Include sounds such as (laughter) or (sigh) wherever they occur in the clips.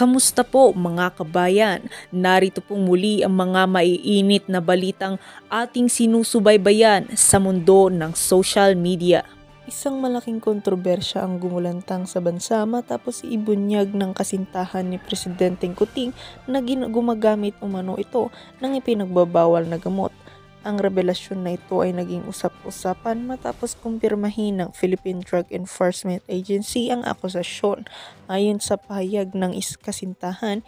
Kamusta po mga kabayan? Narito pong muli ang mga maiinit na balitang ating sinusubaybayan sa mundo ng social media. Isang malaking kontrobersya ang gumulantang sa bansa matapos ibunyag ng kasintahan ni Presidenteng Kuting na gumagamit umano ito ng ipinagbabawal na gamot ang revelasyon na ito ay naging usap-usapan matapos kumpirmahin ng Philippine Drug Enforcement Agency ang akusasyon ayon sa pahayag ng iskasintahan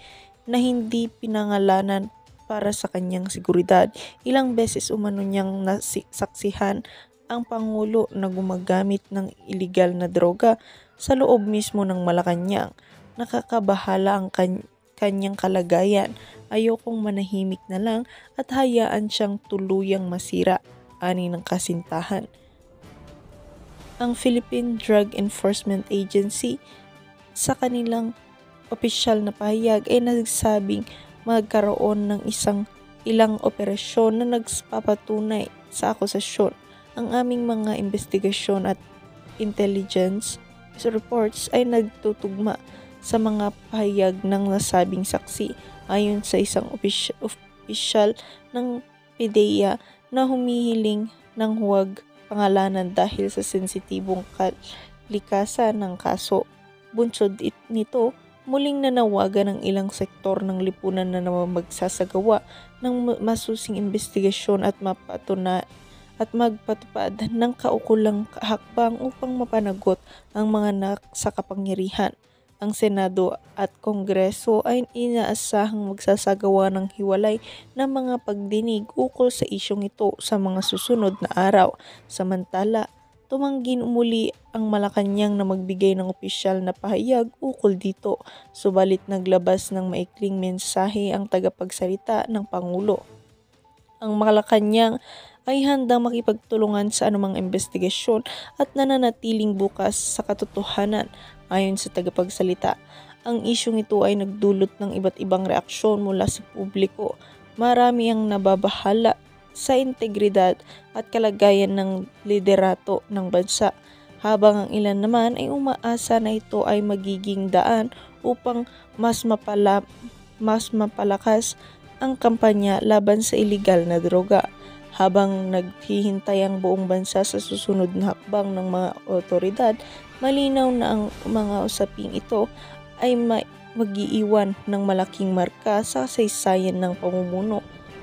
na hindi pinangalanan para sa kanyang seguridad. Ilang beses umano niyang nasaksihan ang Pangulo na gumagamit ng ilegal na droga sa loob mismo ng Malacanang. Nakakabahala ang, kan- kanyang kalagayan. Ayokong manahimik na lang at hayaan siyang tuluyang masira, ani ng kasintahan. Ang Philippine Drug Enforcement Agency sa kanilang opisyal na pahayag ay nagsabing magkaroon ng isang ilang operasyon na nagpapatunay sa akusasyon. Ang aming mga investigasyon at intelligence reports ay nagtutugma sa mga pahayag ng nasabing saksi ayon sa isang official opisyal ng PDEA na humihiling ng huwag pangalanan dahil sa sensitibong kalikasan ng kaso. Bunsod nito, muling nanawagan ng ilang sektor ng lipunan na naman ng masusing investigasyon at mapatuna at magpatupad ng kaukulang hakbang upang mapanagot ang mga nak sa kapangyarihan. Ang Senado at Kongreso ay inaasahang magsasagawa ng hiwalay ng mga pagdinig ukol sa isyong ito sa mga susunod na araw. Samantala, tumanggin umuli ang Malacanang na magbigay ng opisyal na pahayag ukol dito, subalit naglabas ng maikling mensahe ang tagapagsalita ng Pangulo. Ang Malacanang ay handang makipagtulungan sa anumang investigasyon at nananatiling bukas sa katotohanan ayon sa tagapagsalita. Ang isyong ito ay nagdulot ng iba't ibang reaksyon mula sa publiko. Marami ang nababahala sa integridad at kalagayan ng liderato ng bansa habang ang ilan naman ay umaasa na ito ay magiging daan upang mas, mapala, mas mapalakas ang kampanya laban sa ilegal na droga. Habang naghihintay ang buong bansa sa susunod na hakbang ng mga otoridad, malinaw na ang mga usaping ito ay mag-iiwan ng malaking marka sa kasaysayan ng pamumuno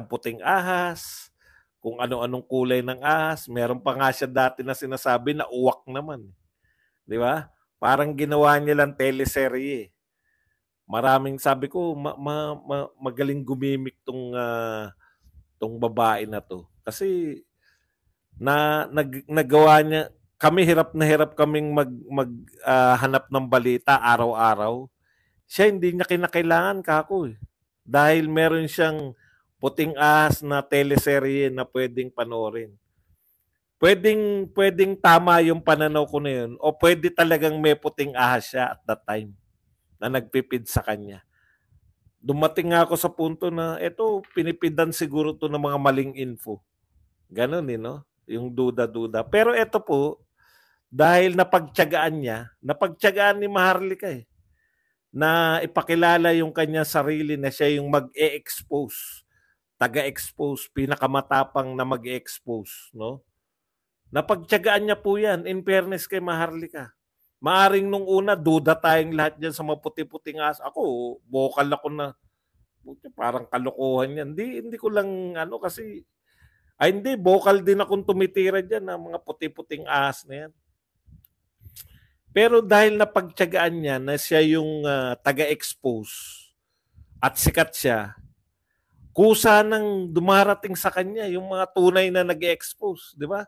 siyang ahas, kung ano-anong kulay ng ahas. Meron pa nga siya dati na sinasabi na uwak naman. Eh. Di ba? Parang ginawa niya lang teleserye. Eh. Maraming sabi ko, ma- ma- ma- magaling gumimik tong, uh, tong babae na to. Kasi na nag, nagawa niya, kami hirap na hirap kaming mag, maghanap ah, uh, ng balita araw-araw. Siya hindi niya kinakailangan kako eh. Dahil meron siyang puting as na teleserye na pwedeng panoorin. Pwedeng, pwedeng tama yung pananaw ko na yun o pwede talagang may puting ahas siya at that time na nagpipid sa kanya. Dumating nga ako sa punto na eto, pinipidan siguro to ng mga maling info. Ganon eh, no? Yung duda-duda. Pero eto po, dahil napagtyagaan niya, napagtyagaan ni Maharlika eh, na ipakilala yung kanya sarili na siya yung mag-e-expose taga-expose, pinakamatapang na mag-expose, no? Napagtiyagaan niya po yan, in fairness kay Maharlika. Maaring nung una, duda tayong lahat diyan sa maputi-puting as. Ako, vocal ako na, parang kalokohan yan. Hindi, hindi ko lang, ano, kasi, ay hindi, vocal din ako tumitira diyan ng ah, mga puti-puting as na yan. Pero dahil napagtiyagaan niya na siya yung uh, taga-expose at sikat siya, kusa nang dumarating sa kanya yung mga tunay na nag-expose, di ba?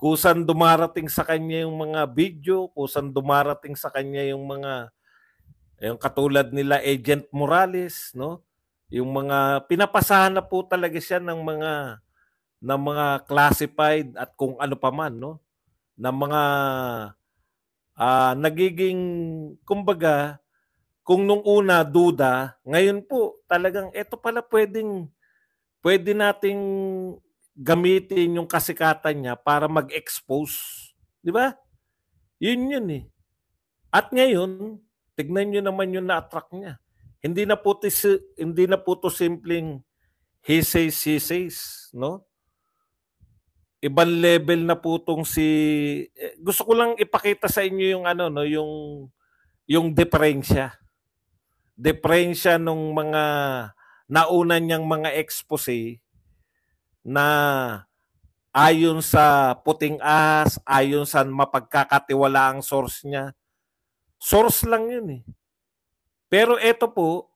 Kusan dumarating sa kanya yung mga video, kusan dumarating sa kanya yung mga yung katulad nila Agent Morales, no? Yung mga pinapasahan na po talaga siya ng mga ng mga classified at kung ano pa man, no? Ng mga uh, nagiging kumbaga kung nung una duda, ngayon po talagang eto pala pwedeng pwede nating gamitin yung kasikatan niya para mag-expose. Di ba? Yun yun eh. At ngayon, tignan niyo naman yung na-attract niya. Hindi na po, to, hindi na po to simpleng he says, he says, no? Ibang level na po tong si... Eh, gusto ko lang ipakita sa inyo yung ano, no? Yung, yung diferensya deprensya nung mga nauna niyang mga expose na ayon sa puting ahas, ayon sa mapagkakatiwala ang source niya. Source lang yun eh. Pero ito po,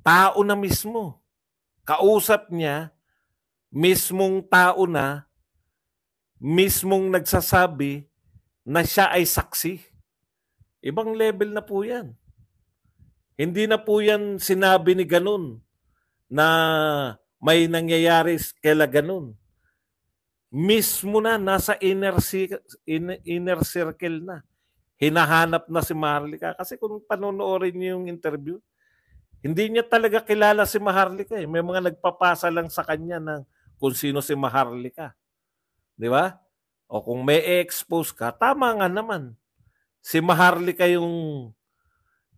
tao na mismo. Kausap niya, mismong tao na, mismong nagsasabi na siya ay saksi. Ibang level na po yan. Hindi na po yan sinabi ni ganun na may nangyayari kaila ganun. Mismo na, nasa inner, inner circle na. Hinahanap na si Maharlika. Kasi kung panonoorin niyo yung interview, hindi niya talaga kilala si Maharlika. Eh. May mga nagpapasa lang sa kanya ng kung sino si Maharlika. Di ba? O kung may expose ka, tama nga naman si Maharlika yung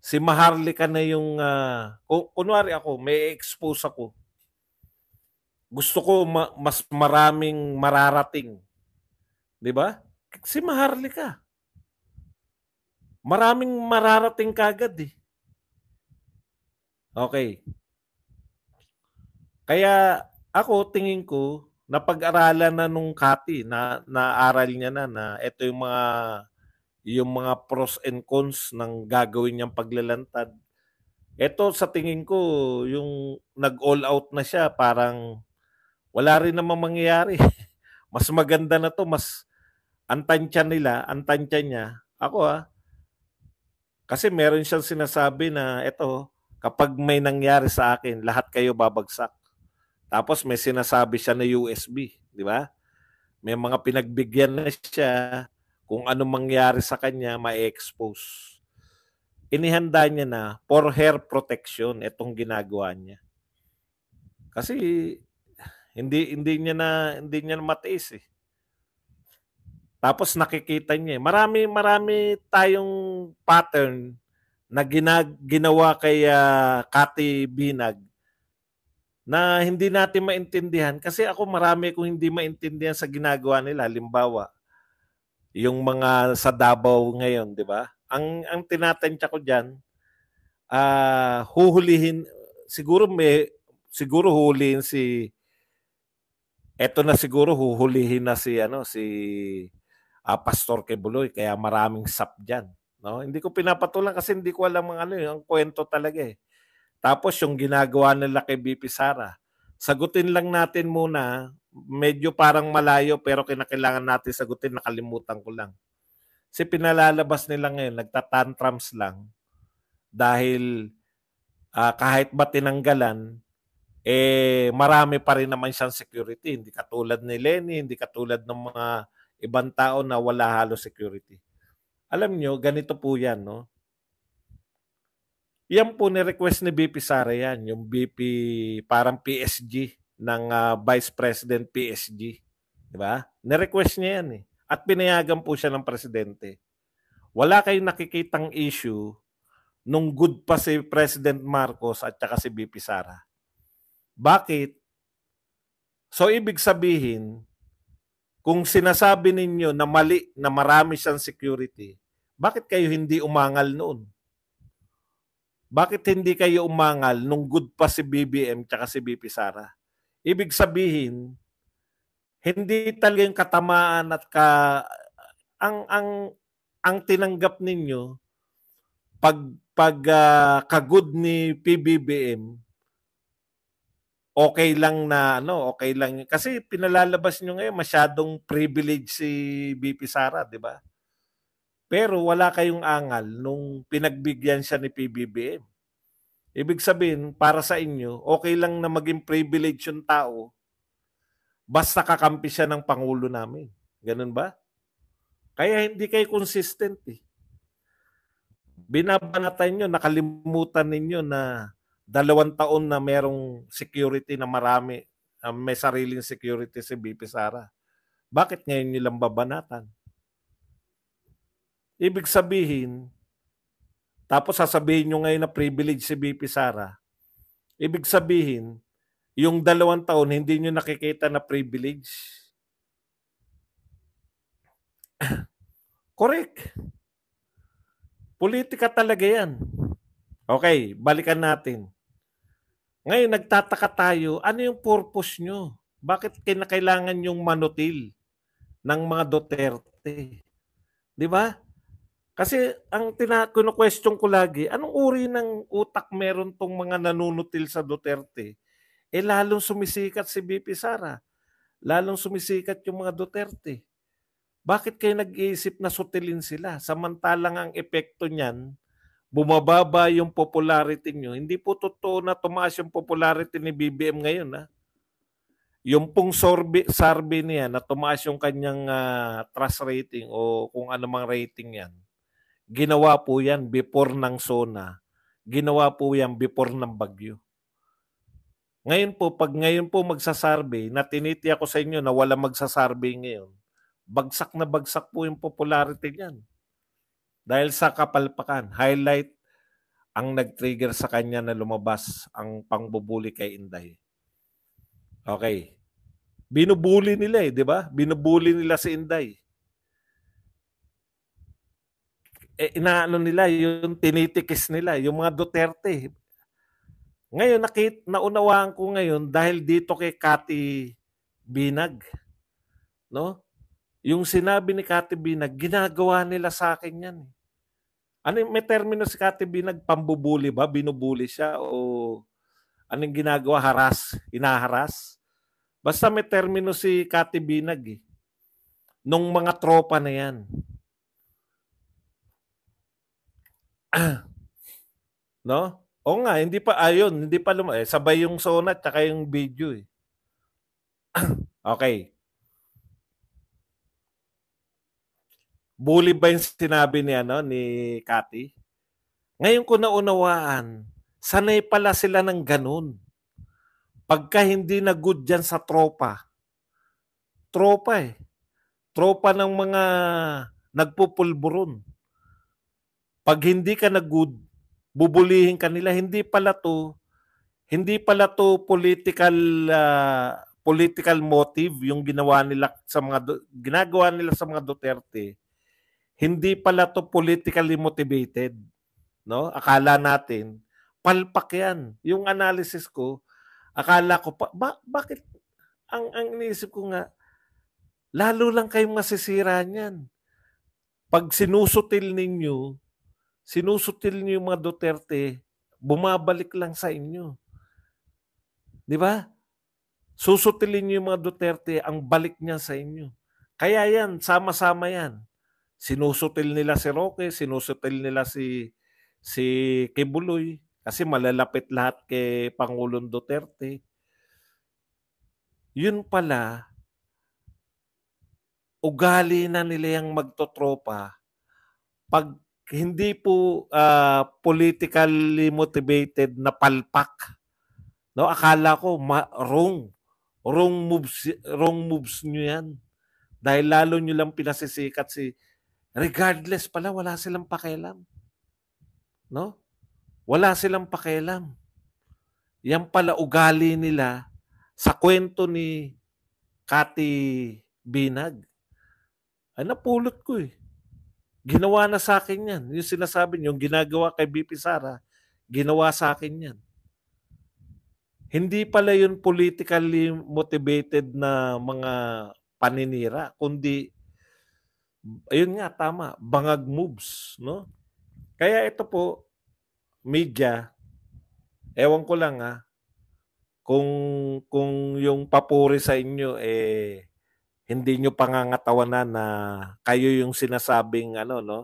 si Maharlika na yung uh, kunwari ako, may expose ako. Gusto ko ma- mas maraming mararating. 'Di ba? Si Maharlika. Maraming mararating kagad eh. Okay. Kaya ako tingin ko napag-aralan na nung Kati na naaral niya na na ito yung mga yung mga pros and cons ng gagawin niyang paglalantad. Ito sa tingin ko, yung nag-all out na siya, parang wala rin namang mangyayari. (laughs) mas maganda na to, mas antansya nila, antansya niya. Ako ah, kasi meron siyang sinasabi na ito, kapag may nangyari sa akin, lahat kayo babagsak. Tapos may sinasabi siya na USB, di ba? May mga pinagbigyan na siya kung ano mangyari sa kanya, ma-expose. Inihanda niya na for her protection itong ginagawa niya. Kasi hindi hindi niya na hindi niya na matiis eh. Tapos nakikita niya, eh. marami marami tayong pattern na ginag, ginawa kay uh, ah, Kati Binag na hindi natin maintindihan kasi ako marami kung hindi maintindihan sa ginagawa nila. Halimbawa, yung mga sa Davao ngayon, di ba? Ang, ang tinatantya ko diyan uh, ah, huhulihin, siguro may, siguro huhulihin si, eto na siguro huhulihin na si, ano, si uh, Pastor Kebuloy, kaya maraming sap diyan, No? Hindi ko pinapatulan kasi hindi ko alam mga ano, eh, ang kwento talaga eh. Tapos yung ginagawa nila kay BP Sara, sagutin lang natin muna medyo parang malayo pero kinakailangan natin sagutin, nakalimutan ko lang. Kasi pinalalabas nila ngayon, nagtatantrums lang dahil uh, kahit ba tinanggalan, eh marami pa rin naman siyang security. Hindi katulad ni Lenny, hindi katulad ng mga ibang tao na wala halos security. Alam nyo, ganito po yan, no? Yan po ni-request ni BP Sara yan, yung BP parang PSG ng uh, Vice President PSG. Di ba? Nirequest niya yan eh. At pinayagan po siya ng presidente. Wala kayong nakikitang issue nung good pa si President Marcos at saka si BP Sara. Bakit? So ibig sabihin, kung sinasabi ninyo na mali na marami siyang security, bakit kayo hindi umangal noon? Bakit hindi kayo umangal nung good pa si BBM tsaka si BP Sara? Ibig sabihin, hindi talaga yung katamaan at ka ang ang ang tinanggap ninyo pag pag uh, ah, kagod ni PBBM okay lang na ano okay lang kasi pinalalabas niyo ngayon masyadong privilege si BP Sara di ba pero wala kayong angal nung pinagbigyan siya ni PBBM Ibig sabihin, para sa inyo, okay lang na maging privilege yung tao basta kakampi siya ng Pangulo namin. Ganun ba? Kaya hindi kayo consistent eh. Binabanatan nyo, nakalimutan ninyo na dalawang taon na merong security na marami, uh, may sariling security si BP Sara. Bakit ngayon nilang babanatan? Ibig sabihin, tapos sasabihin nyo ngayon na privilege si BP Sara. Ibig sabihin, yung dalawang taon, hindi nyo nakikita na privilege. (coughs) Correct. Politika talaga yan. Okay, balikan natin. Ngayon, nagtataka tayo, ano yung purpose nyo? Bakit kinakailangan yung manutil ng mga Duterte? Di ba? Kasi ang kuno question ko lagi, anong uri ng utak meron tong mga nanunutil sa Duterte? Eh lalong sumisikat si BP Sara. Lalong sumisikat yung mga Duterte. Bakit kayo nag-iisip na sutilin sila? Samantalang ang epekto niyan, bumababa yung popularity nyo. Hindi po totoo na tumaas yung popularity ni BBM ngayon. Ha? Ah. Yung pong survey, survey niya na tumaas yung kanyang uh, trust rating o kung ano mang rating yan – Ginawa po yan before ng SONA. Ginawa po yan before ng bagyo. Ngayon po, pag ngayon po magsasurvey, na tinitiya ko sa inyo na wala magsasurvey ngayon, bagsak na bagsak po yung popularity niyan. Dahil sa kapalpakan, highlight ang nag-trigger sa kanya na lumabas ang pangbubuli kay Inday. Okay. Binubuli nila eh, di ba? Binubuli nila si Inday. eh, inaano nila, yung tinitikis nila, yung mga Duterte. Ngayon, nakit, naunawaan ko ngayon dahil dito kay Kati Binag. No? Yung sinabi ni Kati Binag, ginagawa nila sa akin yan. Eh. Ano may termino si Kati Binag? Pambubuli ba? Binubuli siya? O anong ginagawa? Haras? Inaharas? Basta may termino si Kati Binag eh. Nung mga tropa na yan (clears throat) no? O nga, hindi pa, ayun, ah, hindi pa lumabas. Eh, sabay yung sona at saka yung video eh. (clears throat) okay. Bully ba yung sinabi ni, ano, ni Cathy? Ngayon ko naunawaan, sanay pala sila ng ganun. Pagka hindi na good dyan sa tropa, tropa eh. Tropa ng mga nagpupulburon. Pag hindi ka na good, bubulihin ka nila. Hindi pala to, hindi pala to political uh, political motive yung ginawa nila sa mga ginagawa nila sa mga Duterte. Hindi pala to politically motivated, no? Akala natin palpak yan. Yung analysis ko, akala ko pa, ba, bakit ang ang iniisip ko nga lalo lang kayong masisira niyan. Pag sinusutil ninyo sinusutil niyo yung mga Duterte, bumabalik lang sa inyo. Di ba? Susutilin niyo yung mga Duterte, ang balik niya sa inyo. Kaya yan, sama-sama yan. Sinusutil nila si Roque, sinusutil nila si si Kibuloy kasi malalapit lahat kay Pangulong Duterte. Yun pala, ugali na nila yung magtotropa pag hindi po uh, politically motivated na palpak. No, akala ko ma- wrong. Wrong moves wrong moves niyo 'yan. Dahil lalo niyo lang pinasisikat si regardless pala wala silang pakialam. No? Wala silang pakialam. Yan pala ugali nila sa kwento ni Kati Binag. Ay, napulot ko eh. Ginawa na sa akin yan. Yung sinasabi niyo, yung ginagawa kay BP Sara, ginawa sa akin yan. Hindi pala yun politically motivated na mga paninira, kundi ayun nga tama, bangag moves, no? Kaya ito po media ewan ko lang ha ah, kung kung yung papuri sa inyo eh hindi nyo pangangatawanan na kayo yung sinasabing ano no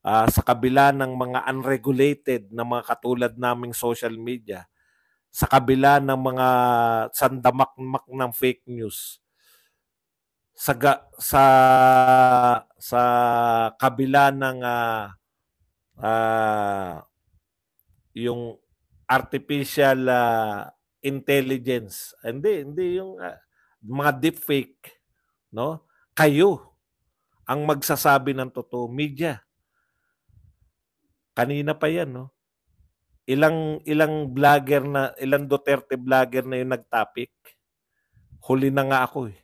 uh, sa kabila ng mga unregulated na mga katulad naming social media sa kabila ng mga sandamakmak ng fake news sa sa sa kabila ng uh, uh, yung artificial uh, intelligence hindi hindi yung uh, mga deep fake no? Kayo ang magsasabi ng totoo, media. Kanina pa 'yan, no? Ilang ilang vlogger na ilang Duterte vlogger na 'yung nagtopic. Huli na nga ako eh.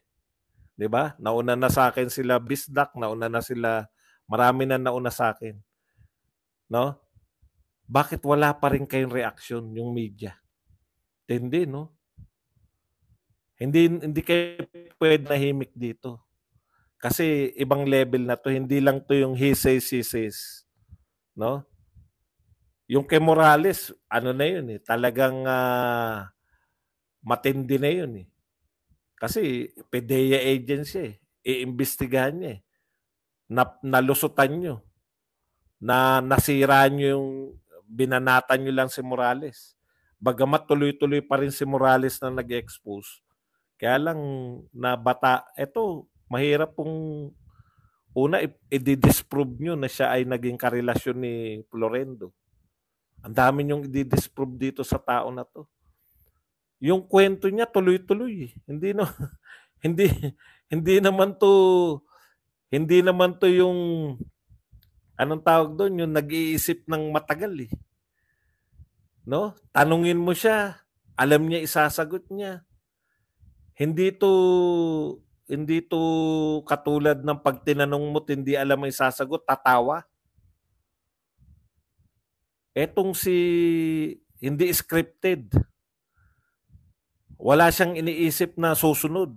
'Di ba? Nauna na sa akin sila Bisdak, nauna na sila marami na nauna sa akin. No? Bakit wala pa rin kayong reaction yung media? Tindi, no? Hindi hindi kayo pwede nahimik dito. Kasi ibang level na to, hindi lang to yung he says, she says. No? Yung kay Morales, ano na yun eh, talagang uh, matindi na yun eh. Kasi PDEA agency eh, iimbestigahan niya eh. Na, nalusutan nyo. Na nasira nyo yung, binanatan nyo lang si Morales. Bagamat tuloy-tuloy pa rin si Morales na nag-expose, kaya lang nabata, eto, mahirap pong una i-disprove nyo na siya ay naging karelasyon ni Florendo. Ang dami nyong i-disprove dito sa tao na to. Yung kwento niya tuloy-tuloy. Hindi no (laughs) hindi hindi naman to hindi naman to yung anong tawag doon yung nag-iisip ng matagal eh. No? Tanungin mo siya, alam niya isasagot niya. Hindi to hindi to katulad ng pag tinanong mo hindi alam ang sasagot, tatawa. Etong si hindi scripted. Wala siyang iniisip na susunod.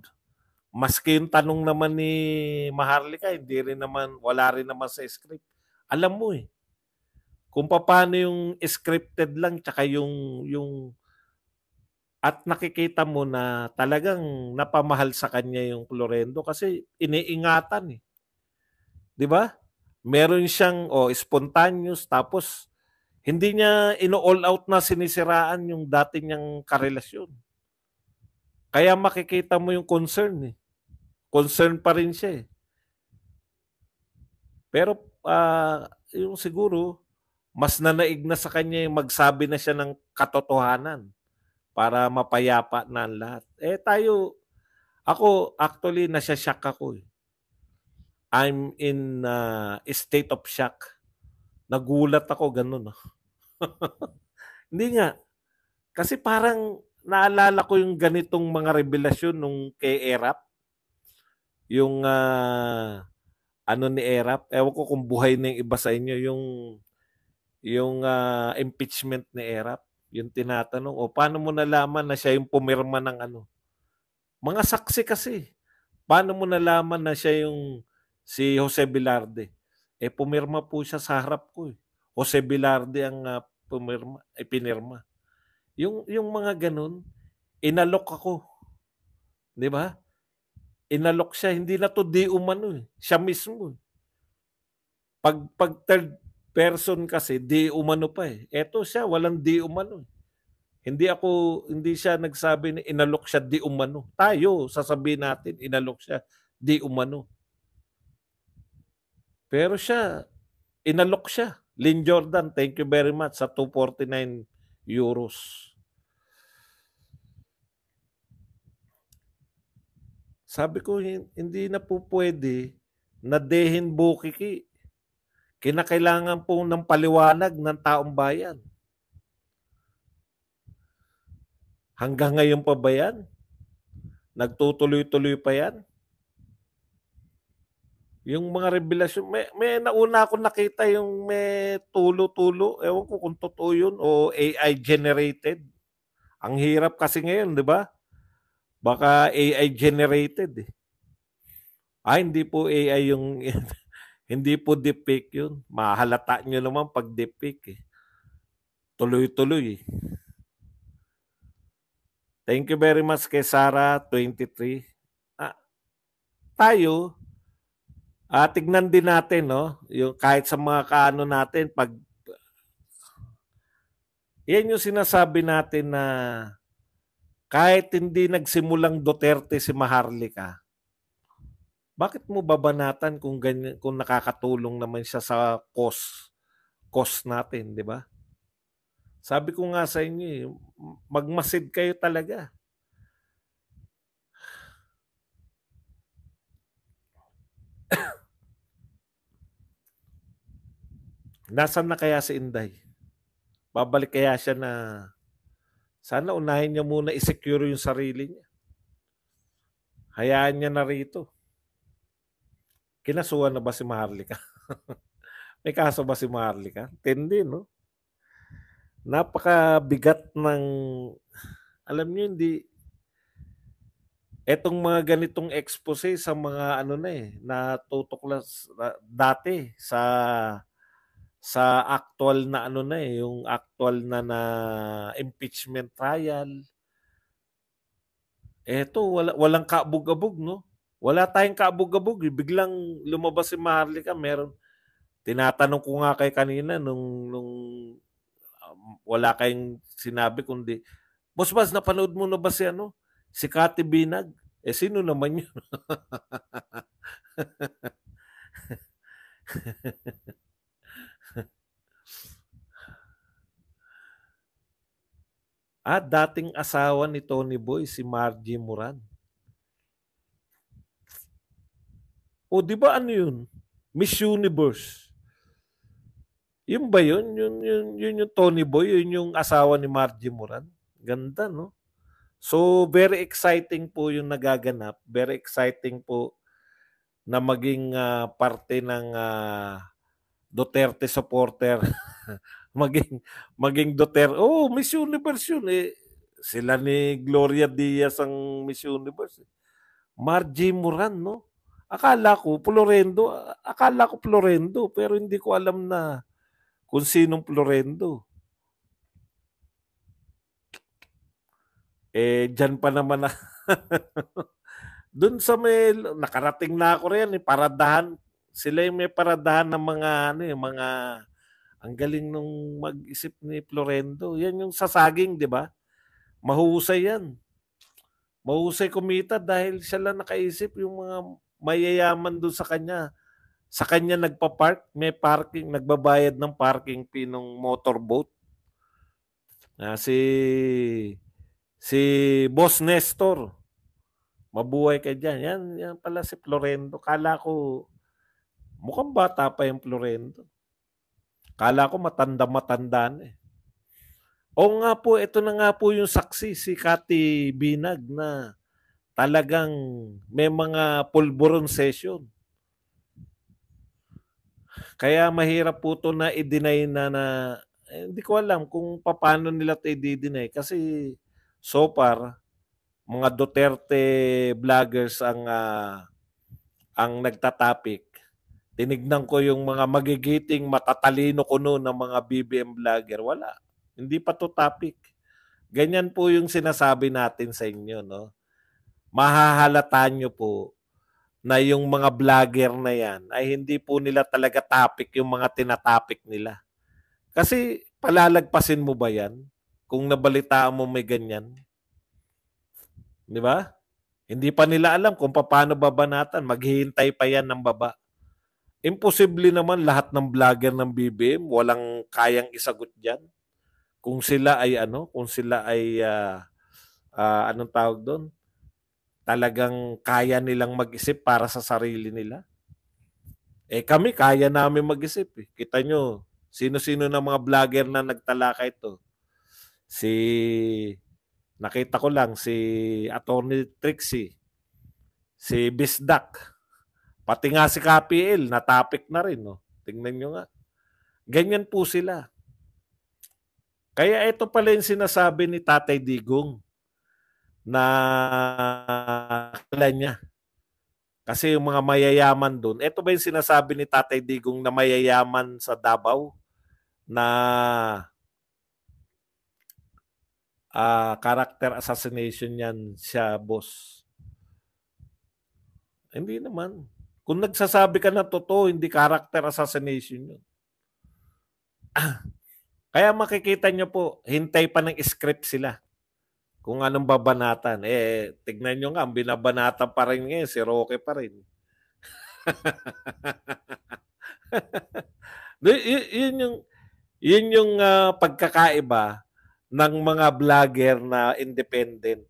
Maski yung tanong naman ni Maharlika, hindi rin naman, wala rin naman sa script. Alam mo eh. Kung paano yung scripted lang, tsaka yung, yung at nakikita mo na talagang napamahal sa kanya yung Florendo kasi iniingatan eh. 'Di ba? Meron siyang oh, spontaneous tapos hindi niya ino-all out na sinisiraan yung dati niyang karelasyon. Kaya makikita mo yung concern eh. Concern pa rin siya eh. Pero uh, yung siguro mas nanaig na sa kanya yung magsabi na siya ng katotohanan para mapayapa na ang lahat. Eh tayo, ako actually nasya ako. Eh. I'm in uh, state of shock. Nagulat ako ganun. Oh. (laughs) Hindi nga. Kasi parang naalala ko yung ganitong mga revelasyon nung kay Erap. Yung uh, ano ni Erap. Ewan ko kung buhay na yung iba sa inyo. Yung, yung uh, impeachment ni Erap yung tinatanong, o paano mo nalaman na siya yung pumirma ng ano? Mga saksi kasi. Paano mo nalaman na siya yung si Jose Bilarde? Eh pumirma po siya sa harap ko eh. Jose Bilarde ang uh, pumirma, eh, pinirma. Yung, yung mga ganun, inalok ako. Di ba? Inalok siya. Hindi na to di umano eh. Siya mismo eh. Pag, pag third person kasi di umano pa eh. Eto siya, walang di umano. Eh. Hindi ako, hindi siya nagsabi na inalok siya di umano. Tayo, sasabihin natin, inalok siya di umano. Pero siya, inalok siya. Lynn Jordan, thank you very much sa 249 euros. Sabi ko, hindi na po pwede na dehin bukiki Kinakailangan po ng paliwanag ng taong bayan. Hanggang ngayon pa ba yan? Nagtutuloy-tuloy pa yan? Yung mga revelasyon, may, may nauna ako nakita yung may tulo-tulo. Ewan ko kung totoo yun o AI generated. Ang hirap kasi ngayon, di ba? Baka AI generated eh. Ah, hindi po AI yung (laughs) Hindi po deep yun. Mahalata nyo naman pag deep eh. Tuloy-tuloy eh. Thank you very much kay Sara23. Ah, tayo, ah, tignan din natin, no? Yung kahit sa mga kaano natin, pag... Yan yung sinasabi natin na kahit hindi nagsimulang Duterte si Maharlika, bakit mo babanatan kung ganyan, kung nakakatulong naman siya sa cause cause natin, 'di ba? Sabi ko nga sa inyo, eh, magmasid kayo talaga. (coughs) Nasaan na kaya si Inday? Babalik kaya siya na sana unahin niya muna i-secure yung sarili niya. Hayaan niya na rito kinasuhan na ba si Maharlika? (laughs) May kaso ba si Maharlika? Tindi, no? Napakabigat ng... Alam niyo, hindi... Etong mga ganitong expose sa mga ano na eh, natutuklas na, dati sa sa actual na ano na eh, yung actual na na impeachment trial. Eto, wala, walang kabog-abog, no? Wala tayong kaabog-abog. Eh. Biglang lumabas si Maharlika, meron. Tinatanong ko nga kay kanina nung, nung um, wala kayong sinabi kundi, Boss Bas, napanood mo na ba si ano? Si Kati Binag? Eh, sino naman yun? (laughs) ah, dating asawa ni Tony Boy, si Margie Moran. O di ba ano yun? Miss Universe. Yun ba yun? Yun, yun, yun yung Tony Boy, yun yung asawa ni Margie Moran. Ganda, no? So, very exciting po yung nagaganap. Very exciting po na maging uh, parte ng uh, Duterte supporter. (laughs) maging maging Duterte. Oh, Miss Universe yun eh. Sila ni Gloria Diaz ang Miss Universe. Eh. Margie Moran, no? Akala ko Florendo, akala ko Florendo pero hindi ko alam na kung sinong Florendo. Eh diyan pa naman na (laughs) Doon sa may nakarating na ako riyan eh, paradahan sila yung may paradahan ng mga ano eh, mga ang galing nung mag-isip ni Florendo. Yan yung sasaging, di ba? Mahusay yan. Mahusay kumita dahil siya lang nakaisip yung mga mayayaman doon sa kanya. Sa kanya nagpa-park, may parking, nagbabayad ng parking pinong motorboat. Na si si Boss Nestor. Mabuhay ka diyan. Yan, yan pala si Florendo. Kala ko mukhang bata pa yung Florendo. Kala ko matanda-matanda na eh. O nga po, ito na nga po yung saksi, si Kati Binag na talagang may mga pulburon session. Kaya mahirap po ito na i-deny na na eh, hindi ko alam kung paano nila ito i-deny kasi so far mga Duterte vloggers ang uh, ang nagtatapik. Tinignan ko yung mga magigiting matatalino ko noon ng mga BBM vlogger. Wala. Hindi pa to topic. Ganyan po yung sinasabi natin sa inyo. No? mahahalata nyo po na yung mga vlogger na yan ay hindi po nila talaga topic yung mga tinatopic nila. Kasi palalagpasin mo ba yan kung nabalitaan mo may ganyan? Di ba? Hindi pa nila alam kung paano babanatan. Maghihintay pa yan ng baba. Imposible naman lahat ng vlogger ng BBM walang kayang isagot dyan. Kung sila ay ano, kung sila ay uh, uh, anong tawag doon? talagang kaya nilang mag-isip para sa sarili nila. Eh kami, kaya namin mag-isip. Eh. Kita nyo, sino-sino ng mga vlogger na nagtalakay ito. Si, nakita ko lang, si Attorney Trixie, si Bisdak, pati nga si KPL, na topic na rin. No? Oh. Tingnan nyo nga. Ganyan po sila. Kaya ito pala yung sinasabi ni Tatay Digong na kailan niya. Kasi yung mga mayayaman doon, ito ba yung sinasabi ni Tatay Digong na mayayaman sa Davao na uh, character assassination yan siya, boss? Hindi naman. Kung nagsasabi ka na totoo, hindi character assassination yun. (clears throat) Kaya makikita nyo po, hintay pa ng script sila kung anong babanatan. Eh, tignan nyo nga, ang binabanatan pa rin ngayon, si Roque pa rin. (laughs) y- yun yung, yun yung uh, pagkakaiba ng mga vlogger na independent.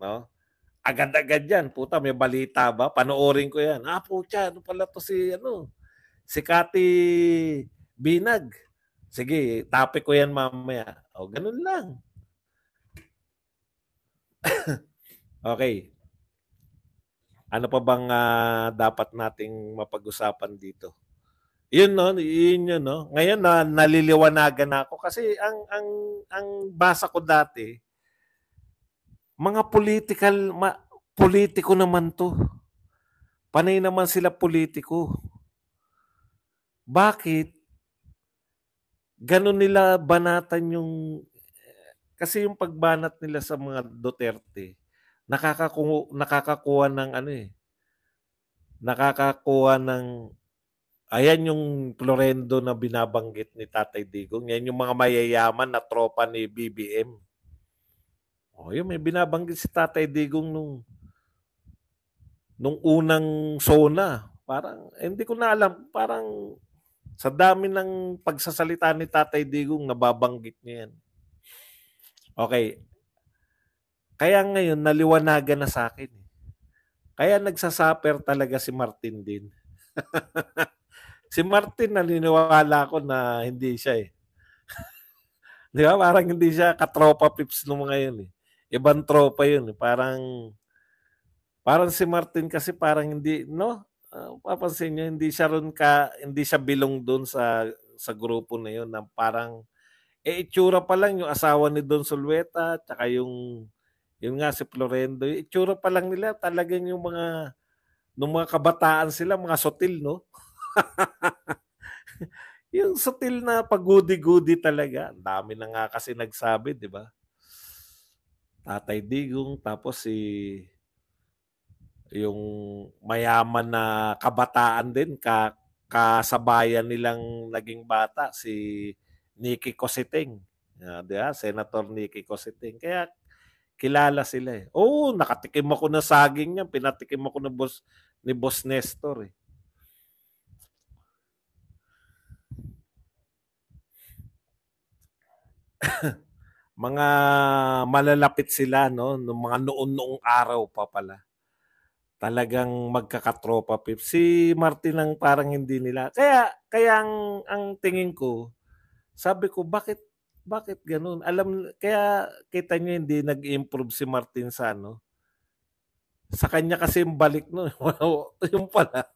No? Agad-agad yan. Puta, may balita ba? Panoorin ko yan. Ah, puta, ano pala to si, ano, si Kati Binag. Sige, topic ko yan mamaya. O, oh, ganun lang. (coughs) okay. Ano pa bang uh, dapat nating mapag-usapan dito? Yun no, yun yun no. Ngayon na naliliwanagan ako kasi ang ang ang basa ko dati mga political ma, politiko naman to. Panay naman sila politiko. Bakit ganun nila banatan yung kasi yung pagbanat nila sa mga Duterte, nakakakuha, nakakakuha ng ano eh, nakakakuha ng Ayan yung Florendo na binabanggit ni Tatay Digong. Yan yung mga mayayaman na tropa ni BBM. O, oh, yun, may binabanggit si Tatay Digong nung, nung unang sona. Parang, eh, hindi ko na alam, parang sa dami ng pagsasalita ni Tatay Digong, nababanggit niya yan. Okay. Kaya ngayon, naliwanagan na sa akin. Eh. Kaya nagsasuffer talaga si Martin din. (laughs) si Martin, naniniwala ko na hindi siya eh. (laughs) Di ba? Parang hindi siya katropa pips nung mga yun eh. Ibang tropa yun eh. Parang, parang si Martin kasi parang hindi, no? Uh, ah, papansin nyo, hindi siya ron ka, hindi siya bilong doon sa, sa grupo na yun na parang eh, itsura pa lang yung asawa ni Don Solweta, tsaka yung, yun nga si Florendo. Yung itsura pa lang nila, talagang yung mga, nung mga kabataan sila, mga sotil, no? (laughs) yung sotil na pagudi-gudi talaga. Ang dami na nga kasi nagsabi, di ba? Tatay Digong, tapos si yung mayaman na kabataan din, ka, kasabayan nilang naging bata, si Nikki Cositing. Uh, di ba? Senator Nikki Cositing. Kaya kilala sila eh. Oo, oh, nakatikim ako ng saging niya. Pinatikim ako ng boss, ni Boss Nestor eh. (coughs) mga malalapit sila no nung mga noon-noong araw pa pala. Talagang magkakatropa pip. Si Martin ang parang hindi nila. Kaya kaya ang, ang tingin ko sabi ko, bakit bakit ganun? Alam, kaya kita nyo hindi nag-improve si Martin Sano. Sa kanya kasi yung balik no. (laughs) yung pala.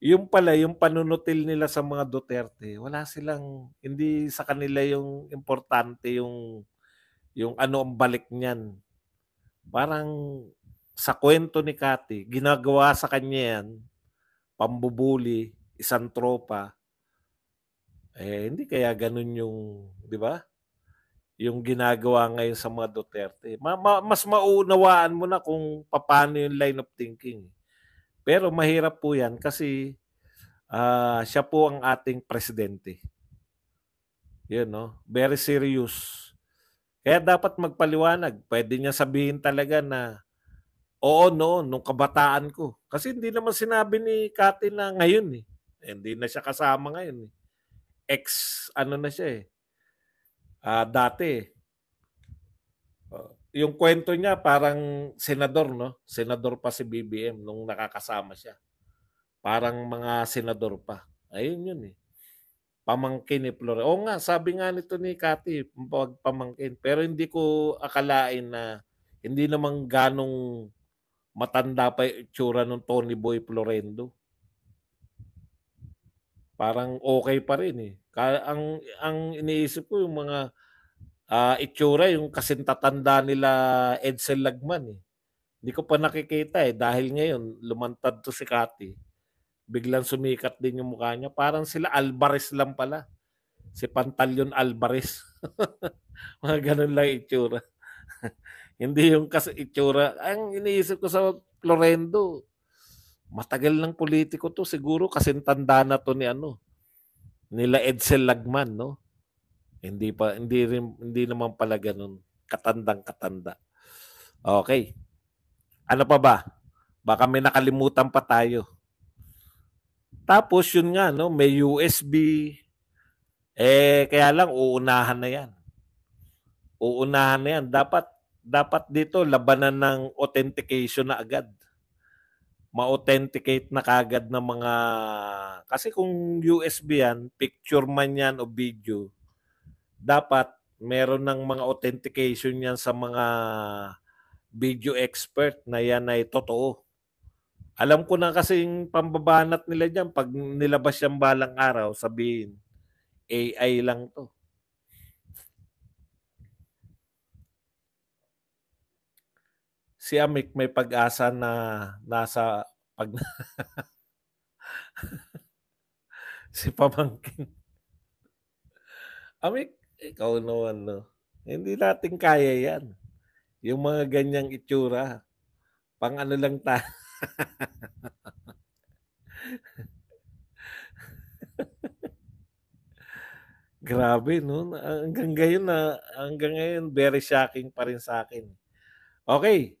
Yung pala, yung panunutil nila sa mga Duterte, wala silang, hindi sa kanila yung importante yung, yung ano ang balik niyan. Parang sa kwento ni Kati, ginagawa sa kanya yan, pambubuli, isang tropa, eh, hindi kaya ganun yung, di ba? Yung ginagawa ngayon sa mga Duterte. Ma- ma- mas maunawaan mo na kung paano yung line of thinking. Pero mahirap po yan kasi uh, siya po ang ating presidente. Yun, no? Very serious. Kaya dapat magpaliwanag. Pwede niya sabihin talaga na oo no, nung kabataan ko. Kasi hindi naman sinabi ni Kati na ngayon eh. Hindi na siya kasama ngayon eh ex ano na siya eh. Uh, dati. Uh, yung kwento niya parang senador no, senador pa si BBM nung nakakasama siya. Parang mga senador pa. Ayun yun eh. Pamangkin ni eh, Flores. Oo nga, sabi nga nito ni Kati, pag pamangkin. Pero hindi ko akalain na hindi naman ganong matanda pa yung itsura ng Tony Boy Florendo parang okay pa rin eh. Kaya ang ang iniisip ko yung mga uh, itsura yung kasintatanda nila Edsel Lagman eh. Hindi ko pa nakikita eh dahil ngayon lumantad to si Kati. Biglang sumikat din yung mukha niya. Parang sila Alvarez lang pala. Si Pantalyon Alvarez. (laughs) mga ganun lang itsura. (laughs) Hindi yung kasi itsura. Ang iniisip ko sa Lorendo, Matagal ng politiko to siguro kasi tanda na to ni ano nila Edsel Lagman no. Hindi pa hindi rin, hindi naman pala ganun katandang katanda. Okay. Ano pa ba? Baka may nakalimutan pa tayo. Tapos yun nga no, may USB eh kaya lang uunahan na 'yan. Uunahan na 'yan. Dapat dapat dito labanan ng authentication na agad ma-authenticate na kagad ng mga kasi kung USB yan, picture man yan o video, dapat meron ng mga authentication yan sa mga video expert na yan ay totoo. Alam ko na kasi yung pambabanat nila diyan pag nilabas yung balang araw, sabihin AI lang to. si may, may pag-asa na nasa pag (laughs) si pamangkin. Amik, ikaw naman, no? Hindi natin kaya yan. Yung mga ganyang itsura. Pang ano lang ta. (laughs) Grabe, no? Hanggang ngayon, na, hanggang ngayon, very shocking pa rin sa akin. Okay,